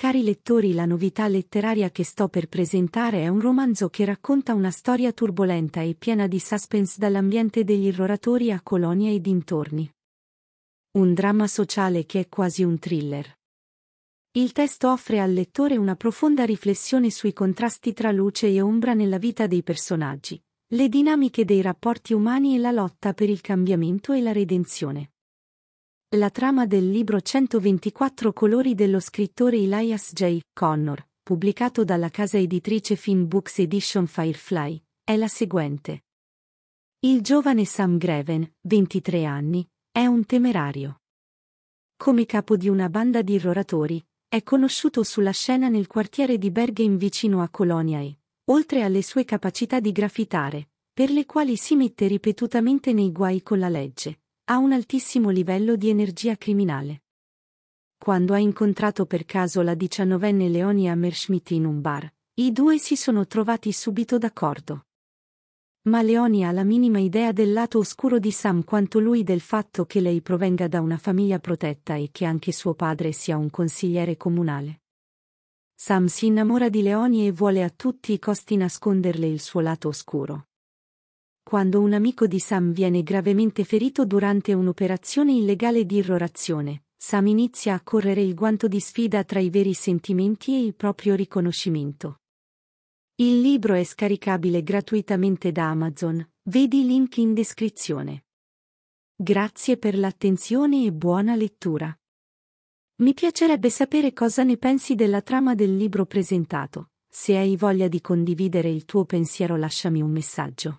Cari lettori, la novità letteraria che sto per presentare è un romanzo che racconta una storia turbolenta e piena di suspense dall'ambiente degli irroratori a Colonia e dintorni. Un dramma sociale che è quasi un thriller. Il testo offre al lettore una profonda riflessione sui contrasti tra luce e ombra nella vita dei personaggi, le dinamiche dei rapporti umani e la lotta per il cambiamento e la redenzione. La trama del libro 124 colori dello scrittore Elias J. Connor, pubblicato dalla casa editrice Finn Books Edition Firefly, è la seguente. Il giovane Sam Greven, 23 anni, è un temerario. Come capo di una banda di irroratori, è conosciuto sulla scena nel quartiere di Bergen vicino a Colonia e, oltre alle sue capacità di graffitare, per le quali si mette ripetutamente nei guai con la legge, ha un altissimo livello di energia criminale. Quando ha incontrato per caso la diciannovenne Leonia Merschmidt in un bar, i due si sono trovati subito d'accordo. Ma Leonia ha la minima idea del lato oscuro di Sam quanto lui del fatto che lei provenga da una famiglia protetta e che anche suo padre sia un consigliere comunale. Sam si innamora di Leonie e vuole a tutti i costi nasconderle il suo lato oscuro quando un amico di Sam viene gravemente ferito durante un'operazione illegale di irrorazione. Sam inizia a correre il guanto di sfida tra i veri sentimenti e il proprio riconoscimento. Il libro è scaricabile gratuitamente da Amazon, vedi il link in descrizione. Grazie per l'attenzione e buona lettura. Mi piacerebbe sapere cosa ne pensi della trama del libro presentato. Se hai voglia di condividere il tuo pensiero lasciami un messaggio.